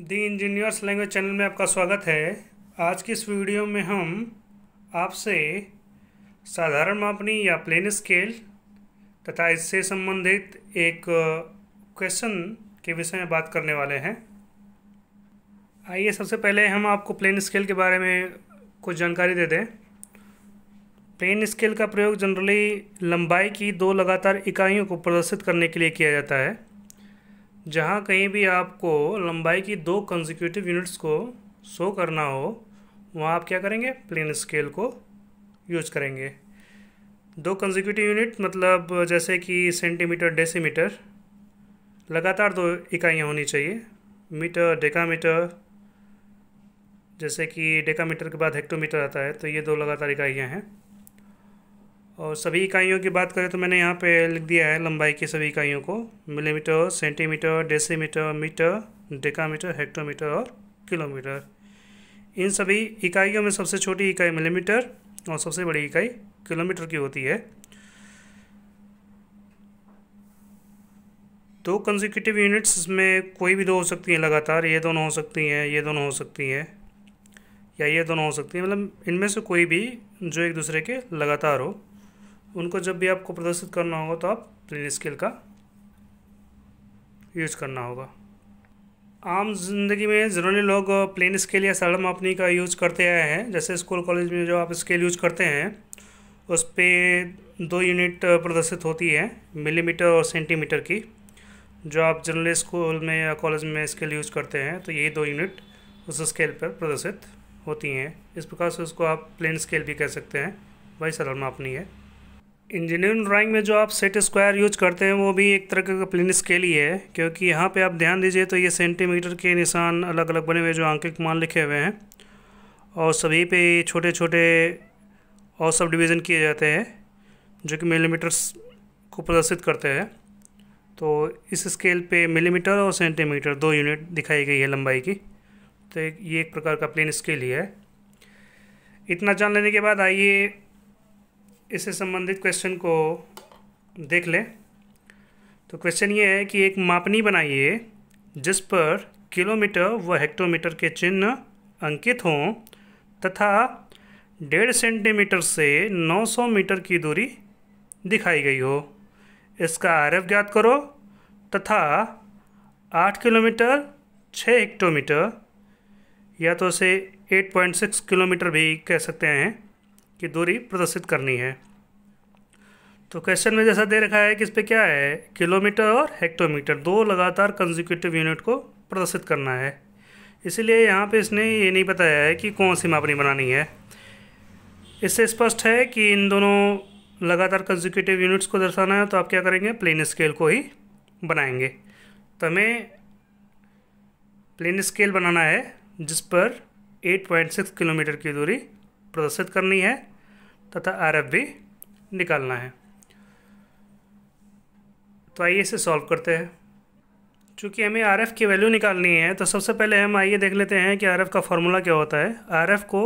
दी engineers language channel में आपका स्वागत है आज की इस वीडियो में हम आपसे साधारण मापनी या प्लेन स्केल तथा इससे संबंधित एक क्वेश्चन के विषय में बात करने वाले हैं आइए सबसे पहले हम आपको प्लेन स्केल के बारे में कुछ जानकारी दे दें प्लेन स्केल का प्रयोग जनरली लंबाई की दो लगातार इकाइयों को प्रदर्शित करने के लिए किया जाता है जहाँ कहीं भी आपको लंबाई की दो कंजिक्यूटिव यूनिट्स को शो करना हो वहाँ आप क्या करेंगे प्लेन स्केल को यूज करेंगे दो कंजिक्यूटिव यूनिट मतलब जैसे कि सेंटीमीटर डेसीमीटर लगातार दो इकाइयाँ होनी चाहिए मीटर डेकामीटर जैसे कि डेकामीटर के बाद हेक्टोमीटर आता है तो ये दो लगातार इकाइयाँ हैं और सभी इकाइयों की बात करें तो मैंने यहाँ पे लिख दिया है लंबाई की सभी इकाइयों को millimetre centimetre decimetre metre decametre hectometre और किलोमीटर इन सभी इकाइयों में सबसे छोटी इकाई मिलीमीटर और सबसे बड़ी इकाई किलोमीटर की होती है दो कंजिक्यूटिव यूनिट्स में कोई भी दो हो सकती हैं लगातार ये दोनों हो सकती हैं ये दोनों हो सकती हैं या ये दोनों हो सकती हैं मतलब इनमें से कोई भी जो एक दूसरे के लगातार हो उनको जब भी आपको प्रदर्शित करना होगा तो आप प्लेन स्केल का यूज करना होगा आम जिंदगी में जनरली लोग प्लेन स्केल या सरल मापनी का यूज करते आए हैं जैसे स्कूल कॉलेज में जो आप स्केल यूज करते हैं उस पर दो यूनिट प्रदर्शित होती है मिलीमीटर और सेंटीमीटर की जो आप जनरली स्कूल में या कॉलेज में स्केल यूज करते हैं तो यही दो यूनिट उस स्केल पर प्रदर्शित होती हैं इस प्रकार से उसको आप प्लेन स्केल भी कह सकते हैं वही सरल मापनी है इंजीनियरिंग ड्राइंग में जो आप सेट स्क्वायर यूज करते हैं वो भी एक तरह का प्लेन स्केल ही है क्योंकि यहाँ पे आप ध्यान दीजिए तो ये सेंटीमीटर के निशान अलग अलग बने हुए जो आंकिक मान लिखे हुए हैं और सभी पे छोटे छोटे और सब डिवीज़न किए जाते हैं जो कि मिलीमीटर्स को प्रदर्शित करते हैं तो इस स्केल पे मिलीमीटर और सेंटीमीटर दो यूनिट दिखाई गई है लंबाई की तो ये एक प्रकार का प्लेन स्केल ही है इतना जान लेने के बाद आइए इससे संबंधित क्वेश्चन को देख लें तो क्वेश्चन ये है कि एक मापनी बनाइए जिस पर किलोमीटर व हेक्टोमीटर के चिन्ह अंकित हों तथा डेढ़ सेंटीमीटर से 900 मीटर की दूरी दिखाई गई हो इसका आर ज्ञात करो तथा आठ किलोमीटर 6 हेक्टोमीटर या तो उसे 8.6 किलोमीटर भी कह सकते हैं की दूरी प्रदर्शित करनी है तो क्वेश्चन में जैसा दे रखा है कि इस पर क्या है किलोमीटर और हेक्टोमीटर दो लगातार कंजिक्यूटिव यूनिट को प्रदर्शित करना है इसलिए यहाँ पे इसने ये नहीं बताया है कि कौन सी मापनी बनानी है इससे स्पष्ट है कि इन दोनों लगातार कंजिक्यूटिव यूनिट्स को दर्शाना है तो आप क्या करेंगे प्लेन स्केल को ही बनाएंगे तो हमें प्लेन स्केल बनाना है जिस पर 8.6 किलोमीटर की दूरी प्रदर्शित करनी है तथा आर भी निकालना है तो आइए इसे सॉल्व करते हैं चूँकि हमें आर की वैल्यू निकालनी है तो सबसे पहले हम आइए देख लेते हैं कि आर का फॉर्मूला क्या होता है आर को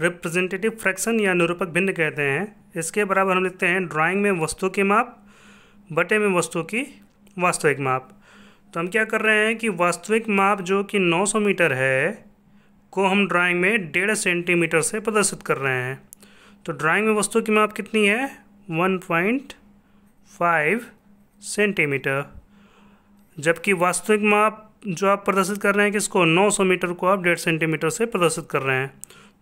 रिप्रेजेंटेटिव फ्रैक्शन या निरूपक भिन्न कहते हैं इसके बराबर हम लिखते हैं ड्राइंग में वस्तु की माप बटे में वस्तु की वास्तविक माप तो हम क्या कर रहे हैं कि वास्तविक माप जो कि 900 मीटर है को हम ड्राइंग में डेढ़ सेंटीमीटर से प्रदर्शित कर रहे हैं तो ड्राइंग में वस्तु की माप कितनी है वन पॉइंट फाइव सेंटीमीटर जबकि वास्तविक माप जो आप प्रदर्शित कर रहे हैं किसको 900 मीटर को आप डेढ़ सेंटीमीटर से प्रदर्शित कर रहे हैं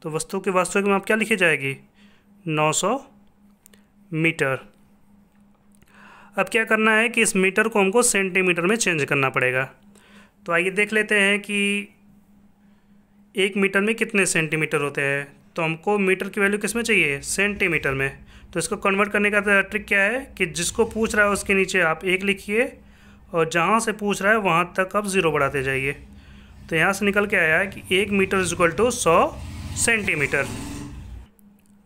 तो वस्तु की वास्तविक माप क्या लिखी जाएगी 900 मीटर अब क्या करना है कि इस मीटर को हमको सेंटीमीटर में चेंज करना पड़ेगा तो आइए देख लेते हैं कि एक मीटर में कितने सेंटीमीटर होते हैं तो हमको मीटर की वैल्यू किस में चाहिए सेंटीमीटर में तो इसको कन्वर्ट करने का ट्रिक क्या है कि जिसको पूछ रहा है उसके नीचे आप एक लिखिए और जहाँ से पूछ रहा है वहाँ तक आप ज़ीरो बढ़ाते जाइए तो यहाँ से निकल के आया है कि एक मीटर इज इक्वल टू सौ सेंटीमीटर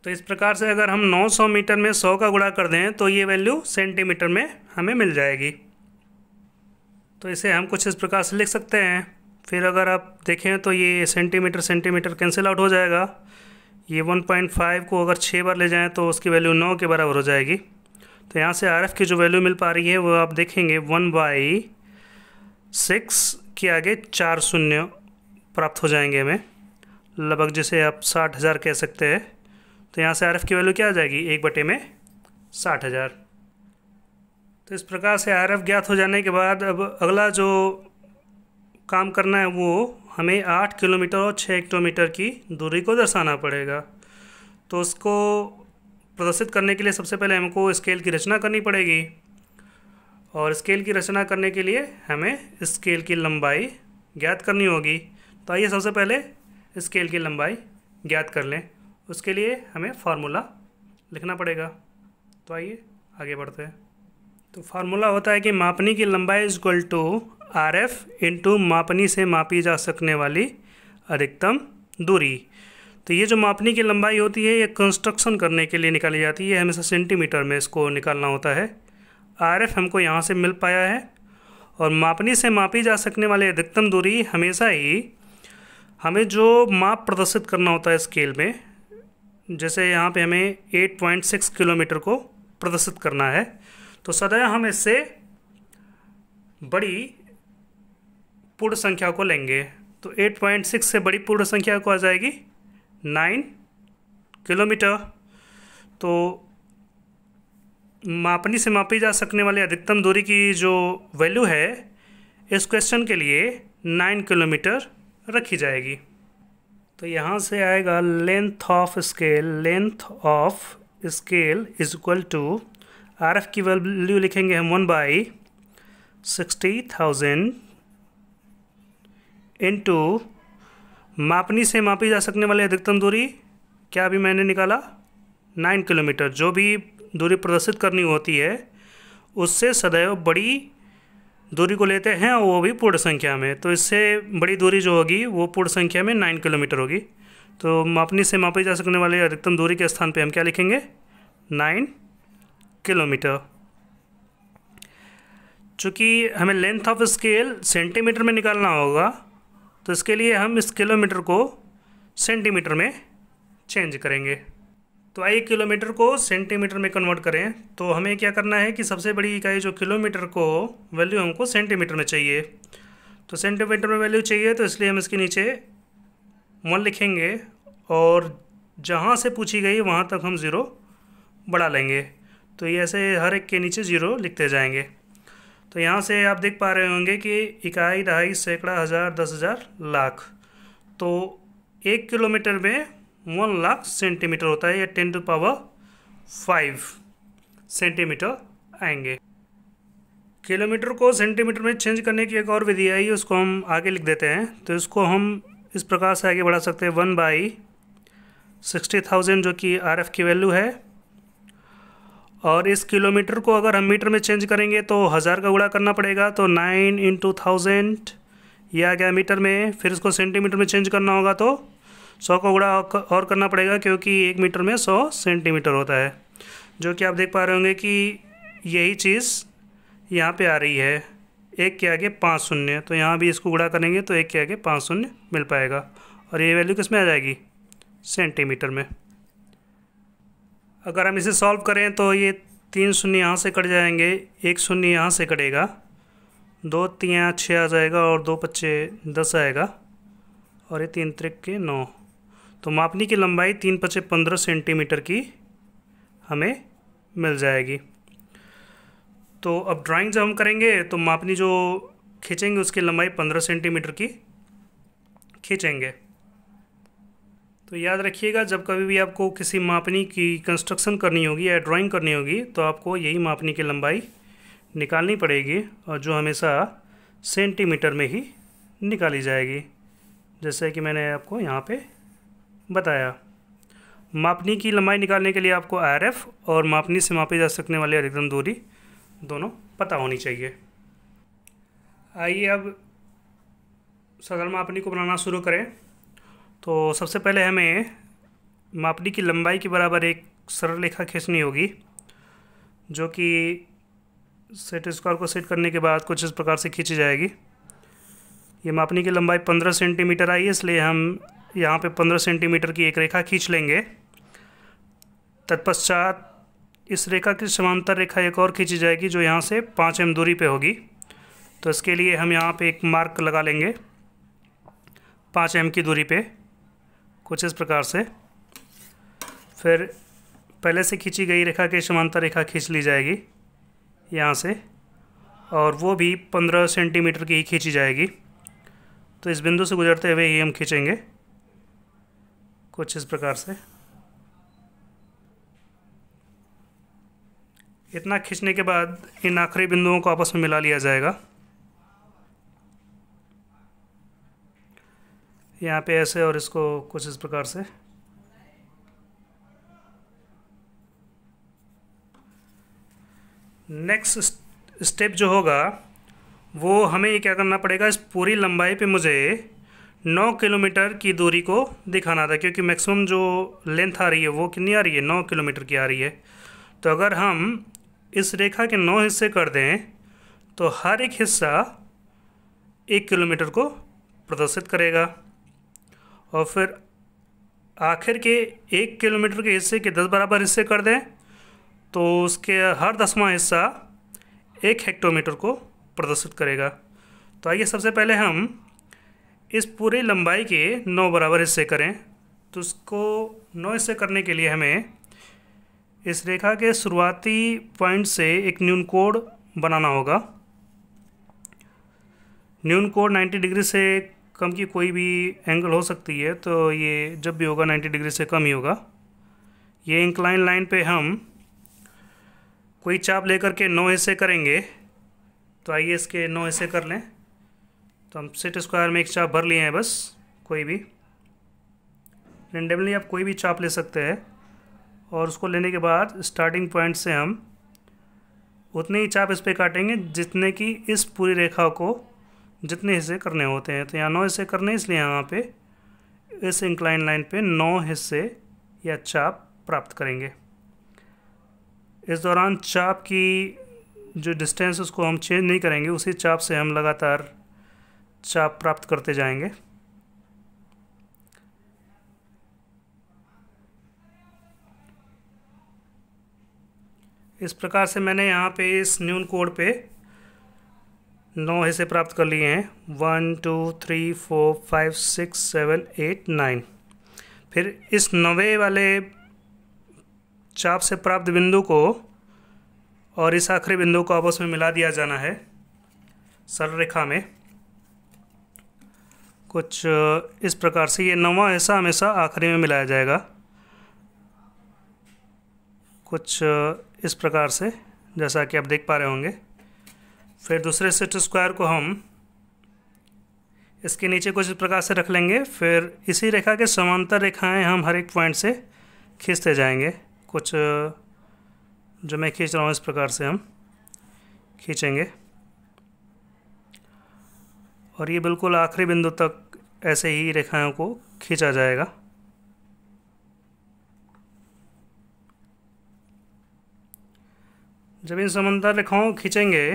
तो इस प्रकार से अगर हम 900 मीटर में 100 का गुणा कर दें तो ये वैल्यू सेंटीमीटर में हमें मिल जाएगी तो इसे हम कुछ इस प्रकार से लिख सकते हैं फिर अगर आप देखें तो ये सेंटीमीटर सेंटीमीटर कैंसिल आउट हो जाएगा ये 1.5 को अगर छः बार ले जाएँ तो उसकी वैल्यू नौ के बराबर हो जाएगी तो यहाँ से आर की जो वैल्यू मिल पा रही है वो आप देखेंगे वन बाई सिक्स के आगे चार शून्य प्राप्त हो जाएंगे हमें लगभग जैसे आप साठ हज़ार कह सकते हैं तो यहाँ से आर की वैल्यू क्या आ जाएगी एक बटे में साठ हज़ार तो इस प्रकार से आर ज्ञात हो जाने के बाद अब अगला जो काम करना है वो हमें आठ किलोमीटर और छः किलोमीटर की दूरी को दर्शाना पड़ेगा तो उसको प्रदर्शित करने के लिए सबसे पहले हमको स्केल की रचना करनी पड़ेगी और स्केल की रचना करने के लिए हमें स्केल की लंबाई ज्ञात करनी होगी तो आइए सबसे पहले स्केल की लंबाई ज्ञात कर लें उसके लिए हमें फार्मूला लिखना पड़ेगा तो आइए आगे बढ़ते हैं तो फार्मूला होता है कि मापनी की लंबाई is equal to R F into मापनी से मापी जा सकने वाली अधिकतम दूरी तो ये जो मापनी की लंबाई होती है ये कंस्ट्रक्शन करने के लिए निकाली जाती है हमेशा सेंटीमीटर में इसको निकालना होता है आर एफ हमको यहाँ से मिल पाया है और मापनी से मापी जा सकने वाली अधिकतम दूरी हमेशा ही हमें जो माप प्रदर्शित करना होता है स्केल में जैसे यहाँ पे हमें 8.6 किलोमीटर को प्रदर्शित करना है तो सदैव हम इससे बड़ी पूर्ण संख्या को लेंगे तो 8.6 से बड़ी पूर्ण संख्या को आ जाएगी 9 किलोमीटर तो मापनी से मापी जा सकने वाली अधिकतम दूरी की जो वैल्यू है इस क्वेश्चन के लिए 9 किलोमीटर रखी जाएगी तो यहाँ से आएगा length of scale length of scale is equal to R F की वैल्यू लिखेंगे हम one by sixty thousand into मापनी से मापी जा सकने वाली अधिकतम दूरी क्या अभी मैंने निकाला नाइन किलोमीटर जो भी दूरी प्रदर्शित करनी होती है उससे सदैव बड़ी दूरी को लेते हैं और वो भी पूर्ण संख्या में तो इससे बड़ी दूरी जो होगी वो पूर्ण संख्या में नाइन किलोमीटर होगी तो मापनी से मापी जा सकने वाली अधिकतम दूरी के स्थान पर हम क्या लिखेंगे नाइन किलोमीटर चूँकि हमें लेंथ ऑफ स्केल सेंटीमीटर में निकालना होगा तो इसके लिए हम इस किलोमीटर को सेंटीमीटर में चेंज करेंगे तो आइए किलोमीटर को सेंटीमीटर में कन्वर्ट करें तो हमें क्या करना है कि सबसे बड़ी इकाई जो किलोमीटर को वैल्यू हमको सेंटीमीटर में चाहिए तो सेंटीमीटर में वैल्यू चाहिए तो इसलिए हम इसके नीचे वन लिखेंगे और जहाँ से पूछी गई वहाँ तक हम ज़ीरो बढ़ा लेंगे तो ये ऐसे हर एक के नीचे ज़ीरो लिखते जाएंगे तो यहाँ से आप देख पा रहे होंगे कि इकाई दहाई सैकड़ा हज़ार दस हज़ार लाख तो एक किलोमीटर में वन लाख सेंटीमीटर होता है या ten to power five centimetre आएंगे किलोमीटर को सेंटीमीटर में चेंज करने की एक और विधि आई है उसको हम आगे लिख देते हैं तो इसको हम इस प्रकार से आगे बढ़ा सकते हैं वन बाई सिक्सटी थाउजेंड जो कि आर एफ की वैल्यू है और इस किलोमीटर को अगर हम मीटर में चेंज करेंगे तो हज़ार का गुड़ा करना पड़ेगा तो नाइन इंटू थाउजेंड ये आ गया मीटर में फिर इसको सेंटीमीटर में चेंज करना होगा तो सौ का गुड़ा और करना पड़ेगा क्योंकि एक मीटर में सौ सेंटीमीटर होता है जो कि आप देख पा रहे होंगे कि यही चीज़ यहाँ पर आ रही है एक के आगे पाँच शून्य तो यहाँ भी इसको गुड़ा करेंगे तो एक के आगे पाँच शून्य मिल पाएगा और ये वैल्यू किस में आ जाएगी सेंटीमीटर में अगर हम इसे सॉल्व करें तो ये तीन शून्य यहाँ से कट जाएंगे एक शून्य यहाँ से कटेगा दो तीन छः आ जाएगा और दो पच्चे दस आएगा और ये तीन त्रिक के नौ तो मापनी की लंबाई तीन पच्चे पंद्रह सेंटीमीटर की हमें मिल जाएगी तो अब ड्राइंग जब हम करेंगे तो मापनी जो खींचेंगे उसकी लंबाई पंद्रह सेंटीमीटर की खींचेंगे तो याद रखिएगा जब कभी भी आपको किसी मापनी की कंस्ट्रक्शन करनी होगी या ड्राइंग करनी होगी तो आपको यही मापनी की लंबाई निकालनी पड़ेगी और जो हमेशा सेंटीमीटर में ही निकाली जाएगी जैसे कि मैंने आपको यहाँ पे बताया मापनी की लंबाई निकालने के लिए आपको आर और मापनी से मापी जा सकने वाली अधिकतम दूरी दोनों पता होनी चाहिए आइए अब सदर मापनी को बनाना शुरू करें तो सबसे पहले हमें मापनी की लंबाई के बराबर एक सरल रेखा खींचनी होगी जो कि सेट स्क्वायर को सेट करने के बाद कुछ इस प्रकार से खींची जाएगी ये मापनी की लंबाई पंद्रह सेंटीमीटर आई है इसलिए हम यहाँ पे पंद्रह सेंटीमीटर की एक रेखा खींच लेंगे तत्पश्चात इस रेखा की समांतर रेखा एक और खींची जाएगी जो यहाँ से पाँच एम दूरी पे होगी तो इसके लिए हम यहाँ पे एक मार्क लगा लेंगे पाँच एम की दूरी पर कुछ इस प्रकार से फिर पहले से खींची गई रेखा के समांतर रेखा खींच ली जाएगी यहाँ से और वो भी पंद्रह सेंटीमीटर की ही खींची जाएगी तो इस बिंदु से गुजरते हुए ही हम खींचेंगे कुछ इस प्रकार से इतना खींचने के बाद इन आखिरी बिंदुओं को आपस में मिला लिया जाएगा यहाँ पे ऐसे और इसको कुछ इस प्रकार से नेक्स्ट स्टेप जो होगा वो हमें ये क्या करना पड़ेगा इस पूरी लंबाई पे मुझे नौ किलोमीटर की दूरी को दिखाना था क्योंकि मैक्सिमम जो लेंथ आ रही है वो कितनी आ रही है नौ किलोमीटर की आ रही है तो अगर हम इस रेखा के नौ हिस्से कर दें तो हर एक हिस्सा एक किलोमीटर को प्रदर्शित करेगा और फिर आखिर के एक किलोमीटर के हिस्से के दस बराबर हिस्से कर दें तो उसके हर दसवां हिस्सा एक हेक्टोमीटर को प्रदर्शित करेगा तो आइए सबसे पहले हम इस पूरी लंबाई के नौ बराबर हिस्से करें तो उसको नौ हिस्से करने के लिए हमें इस रेखा के शुरुआती पॉइंट से एक न्यून कोड बनाना होगा न्यून कोड 90 डिग्री से कम की कोई भी एंगल हो सकती है तो ये जब भी होगा 90 डिग्री से कम ही होगा ये इंक्लाइन लाइन पे हम कोई चाप लेकर के नौ हिस्से करेंगे तो आइए इसके नौ हिस्से कर लें तो हम सेट स्क्वायर में एक चाप भर लिए हैं बस कोई भी रेंडमली आप कोई भी चाप ले सकते हैं और उसको लेने के बाद स्टार्टिंग पॉइंट से हम उतने ही चाप इस पर काटेंगे जितने की इस पूरी रेखा को जितने हिस्से करने होते हैं तो यहाँ नौ हिस्से करने इसलिए यहाँ पे इस इंक्लाइन लाइन पे नौ हिस्से या चाप प्राप्त करेंगे इस दौरान चाप की जो डिस्टेंस उसको हम चेंज नहीं करेंगे उसी चाप से हम लगातार चाप प्राप्त करते जाएंगे इस प्रकार से मैंने यहाँ पे इस न्यून कोड पे नौ हिस्से प्राप्त कर लिए हैं one two three four five six seven eight nine फिर इस नवे वाले चाप से प्राप्त बिंदु को और इस आखिरी बिंदु को आपस में मिला दिया जाना है सरल रेखा में कुछ इस प्रकार से ये नवा हिस्सा हमेशा आखिरी में मिलाया जाएगा कुछ इस प्रकार से जैसा कि आप देख पा रहे होंगे फिर दूसरे सेट स्क्वायर को हम इसके नीचे कुछ प्रकार से रख लेंगे फिर इसी रेखा के समांतर रेखाएं हम हर एक पॉइंट से खींचते जाएंगे कुछ जो मैं खींच रहा हूँ इस प्रकार से हम खींचेंगे और ये बिल्कुल आखिरी बिंदु तक ऐसे ही रेखाओं को खींचा जाएगा जब इन समांतर रेखाओं को खींचेंगे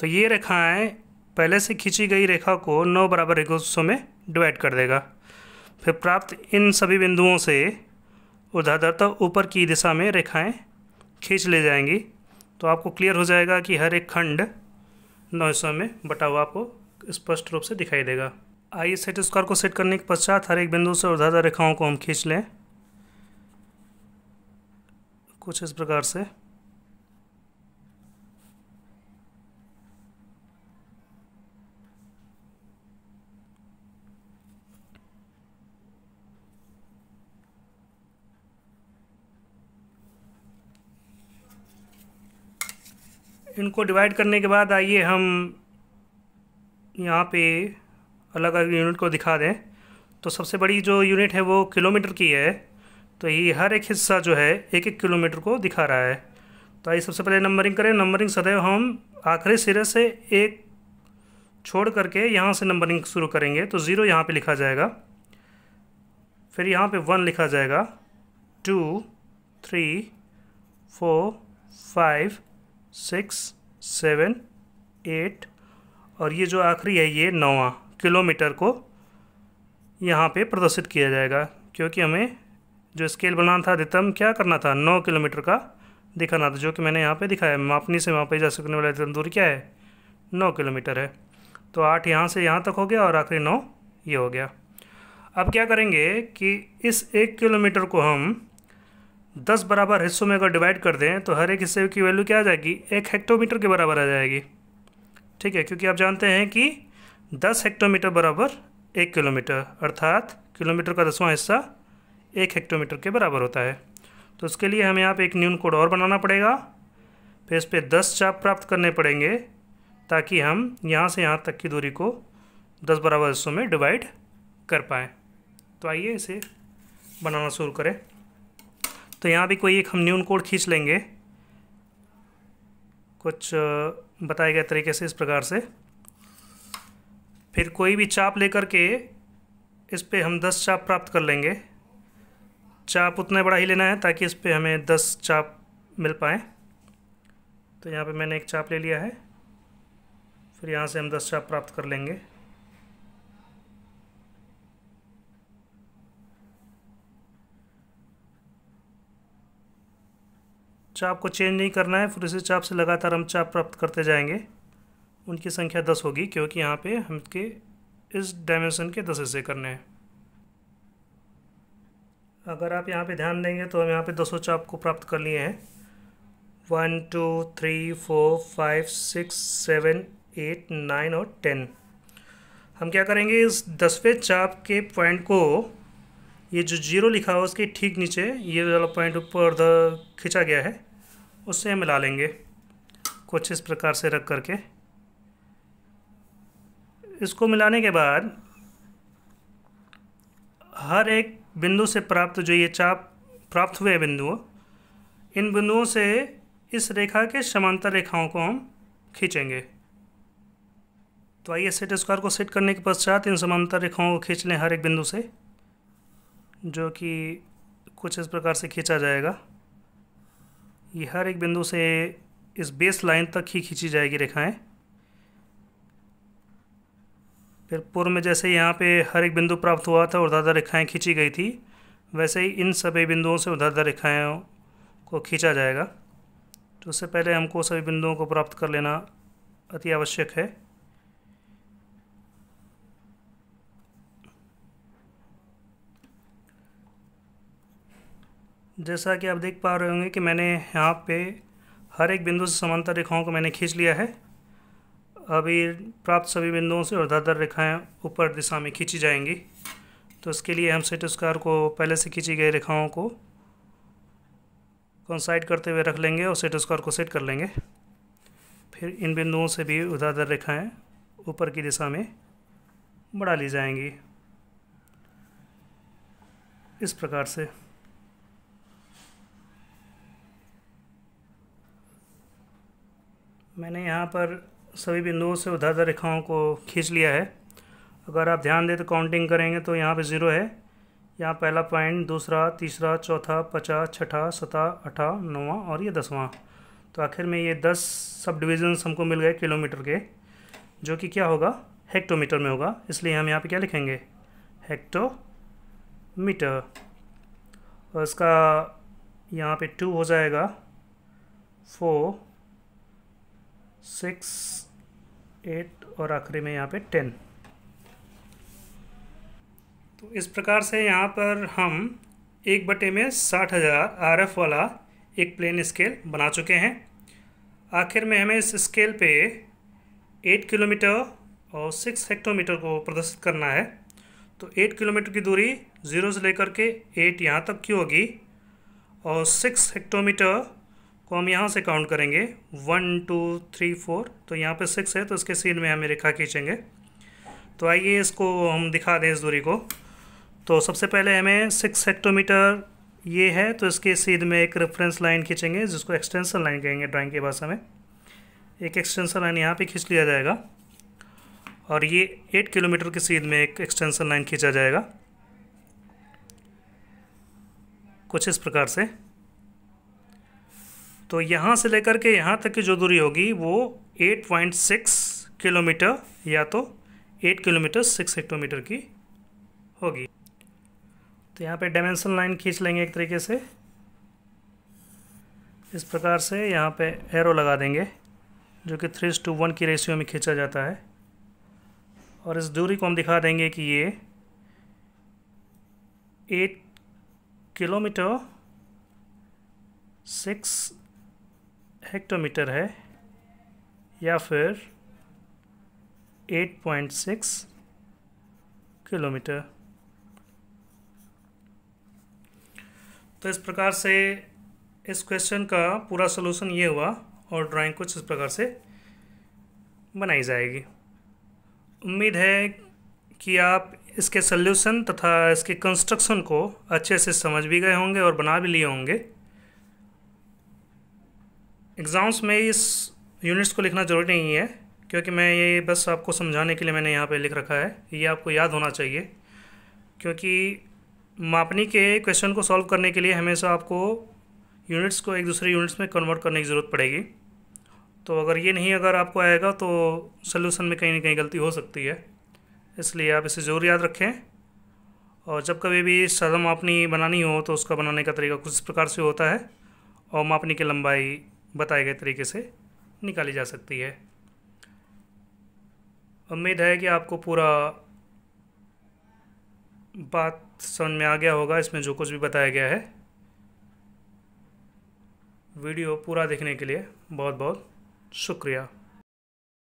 तो ये रेखाएं पहले से खींची गई रेखा को नौ बराबर एक हिस्सों में डिवाइड कर देगा फिर प्राप्त इन सभी बिंदुओं से तक ऊपर की दिशा में रेखाएं खींच ले जाएंगी तो आपको क्लियर हो जाएगा कि हर एक खंड नौ हिस्सों में बटा हुआ आपको स्पष्ट रूप से दिखाई देगा आइए सेट स्क्वायर को सेट करने के पश्चात हर एक बिंदु से ऊर्ध्वाधर रेखाओं को हम खींच लें कुछ इस प्रकार से इनको डिवाइड करने के बाद आइए हम यहाँ पे अलग अलग यूनिट को दिखा दें तो सबसे बड़ी जो यूनिट है वो किलोमीटर की है तो ये हर एक हिस्सा जो है एक एक किलोमीटर को दिखा रहा है तो आइए सबसे पहले नंबरिंग करें नंबरिंग सदैव हम आखिरी सिरे से एक छोड़ करके यहाँ से नंबरिंग शुरू करेंगे तो ज़ीरो यहाँ पे लिखा जाएगा फिर यहाँ पे वन लिखा जाएगा two three four five six seven eight और ये जो आखिरी है ये नौवा किलोमीटर को यहाँ पे प्रदर्शित किया जाएगा क्योंकि हमें जो स्केल बनाना था अधिकतम क्या करना था नौ किलोमीटर का दिखाना था जो कि मैंने यहाँ पे दिखाया मापनी से वहाँ पर जा सकने वाला अधिकतम दूरी क्या है नौ किलोमीटर है तो आठ यहाँ से यहाँ तक हो गया और आखिरी नौ ये हो गया अब क्या करेंगे कि इस एक किलोमीटर को हम दस बराबर हिस्सों में अगर डिवाइड कर दें तो हर एक हिस्से की वैल्यू क्या आ जाएगी एक हेक्टोमीटर के बराबर आ जाएगी ठीक है क्योंकि आप जानते हैं कि दस हेक्टोमीटर बराबर एक किलोमीटर अर्थात किलोमीटर का दसवां हिस्सा एक हेक्टोमीटर के बराबर होता है तो उसके लिए हमें आप एक न्यून कोड और बनाना पड़ेगा फिर इस पर दस चाप प्राप्त करने पड़ेंगे ताकि हम यहाँ से यहाँ तक की दूरी को दस बराबर हिस्सों में डिवाइड कर पाएँ तो आइए इसे बनाना शुरू करें तो यहाँ भी कोई एक हम न्यून कोड खींच लेंगे कुछ बताए गए तरीके से इस प्रकार से फिर कोई भी चाप लेकर के इस पर हम दस चाप प्राप्त कर लेंगे चाप उतना बड़ा ही लेना है ताकि इस पर हमें दस चाप मिल पाएँ तो यहाँ पे मैंने एक चाप ले लिया है फिर यहाँ से हम दस चाप प्राप्त कर लेंगे चाप को चेंज नहीं करना है फिर उसी चाप से लगातार हम चाप प्राप्त करते जाएंगे उनकी संख्या दस होगी क्योंकि यहाँ पे के इस डायमेंशन के दस हिस्से करने हैं अगर आप यहाँ पे ध्यान देंगे तो हम यहाँ पे दसों चाप को प्राप्त कर लिए हैं one two three four five six seven eight nine और टेन हम क्या करेंगे इस दसवें चाप के पॉइंट को ये जो जीरो लिखा हुआ उसके ठीक नीचे ये वाला पॉइंट ऊपर खींचा गया है उससे मिला लेंगे कुछ इस प्रकार से रख करके इसको मिलाने के बाद हर एक बिंदु से प्राप्त जो ये चाप प्राप्त हुए बिंदुओं इन बिंदुओं से इस रेखा के समांतर रेखाओं को हम खींचेंगे तो आइए सेट स्क्वायर को सेट करने के पश्चात इन समांतर रेखाओं को खींच लें हर एक बिंदु से जो कि कुछ इस प्रकार से खींचा जाएगा ये हर एक बिंदु से इस बेस लाइन तक ही खींची जाएगी रेखाएं फिर पूर्व में जैसे यहाँ पे हर एक बिंदु प्राप्त हुआ था ऊर्ध्वाधर रेखाएं खींची गई थी वैसे ही इन सभी बिंदुओं से ऊर्ध्वाधर रेखाएं को खींचा जाएगा तो उससे पहले हमको सभी बिंदुओं को प्राप्त कर लेना अति आवश्यक है जैसा कि आप देख पा रहे होंगे कि मैंने यहाँ पे हर एक बिंदु से समांतर रेखाओं को मैंने खींच लिया है अभी प्राप्त सभी बिंदुओं से ऊर्ध्वाधर रेखाएं ऊपर दिशा में खींची जाएंगी तो इसके लिए हम सेट स्क्वायर को पहले से खींची गई रेखाओं को कंसाइड करते हुए रख लेंगे और सेट स्क्वायर को सेट कर लेंगे फिर इन बिंदुओं से भी ऊर्ध्वाधर रेखाएँ ऊपर की दिशा में बढ़ा ली जाएंगी इस प्रकार से मैंने यहाँ पर सभी बिंदुओं से उधार रेखाओं को खींच लिया है अगर आप ध्यान दें तो काउंटिंग करेंगे तो यहाँ पे ज़ीरो है यहाँ पहला पॉइंट दूसरा तीसरा चौथा पचास छठा सता अठा नौवा और ये दसवां तो आखिर में ये दस सब डिविजन्स हमको मिल गए किलोमीटर के जो कि क्या होगा हेक्टोमीटर में होगा इसलिए हम यहाँ पे क्या लिखेंगे हेक्टो मीटर और इसका यहाँ पे टू हो जाएगा फोर सिक्स एट और आखिरी में यहाँ पे टेन तो इस प्रकार से यहाँ पर हम एक बटे में साठ हज़ार आर एफ वाला एक प्लेन स्केल बना चुके हैं आखिर में हमें इस स्केल पे एट किलोमीटर और सिक्स हेक्टोमीटर को प्रदर्शित करना है तो एट किलोमीटर की दूरी ज़ीरो से लेकर के एट यहाँ तक की होगी और सिक्स हेक्टोमीटर को हम यहाँ से काउंट करेंगे वन टू थ्री फोर तो यहाँ पे सिक्स है तो इसके सीन में हमें रेखा खींचेंगे तो आइए इसको हम दिखा दें इस दूरी को तो सबसे पहले हमें सिक्स हेक्टोमीटर ये है तो इसके सीध में एक रेफरेंस लाइन खींचेंगे जिसको एक्सटेंसन लाइन कहेंगे ड्राइंग की भाषा में एक एक्सटेंसन लाइन यहाँ पे खींच लिया जाएगा और ये एट किलोमीटर की सीध में एक एक्सटेंसन लाइन खींचा जाएगा कुछ इस प्रकार से तो यहाँ से लेकर के यहाँ तक की जो दूरी होगी वो 8.6 किलोमीटर या तो 8 किलोमीटर 6 हेक्टोमीटर की होगी तो यहाँ पे डायमेंशन लाइन खींच लेंगे एक तरीके से इस प्रकार से यहाँ पे एरो लगा देंगे जो कि थ्री टू वन की रेशियो में खींचा जाता है और इस दूरी को हम दिखा देंगे कि ये एट किलोमीटर सिक्स हेक्टोमीटर है या फिर 8.6 किलोमीटर तो इस प्रकार से इस क्वेश्चन का पूरा सोल्यूशन ये हुआ और ड्राइंग कुछ इस प्रकार से बनाई जाएगी उम्मीद है कि आप इसके सल्यूशन तथा इसके कंस्ट्रक्शन को अच्छे से समझ भी गए होंगे और बना भी लिए होंगे एग्ज़ाम्स में इस यूनिट्स को लिखना ज़रूरी नहीं है क्योंकि मैं ये बस आपको समझाने के लिए मैंने यहाँ पे लिख रखा है ये आपको याद होना चाहिए क्योंकि मापनी के क्वेश्चन को सॉल्व करने के लिए हमेशा आपको यूनिट्स को एक दूसरे यूनिट्स में कन्वर्ट करने की ज़रूरत पड़ेगी तो अगर ये नहीं अगर आपको आएगा तो सोल्यूशन में कहीं ना कहीं गलती हो सकती है इसलिए आप इसे ज़रूर याद रखें और जब कभी भी सादा मापनी बनानी हो तो उसका बनाने का तरीका कुछ इस प्रकार से होता है और मापनी की लंबाई बताए गए तरीके से निकाली जा सकती है उम्मीद है कि आपको पूरा बात समझ में आ गया होगा इसमें जो कुछ भी बताया गया है वीडियो पूरा देखने के लिए बहुत बहुत शुक्रिया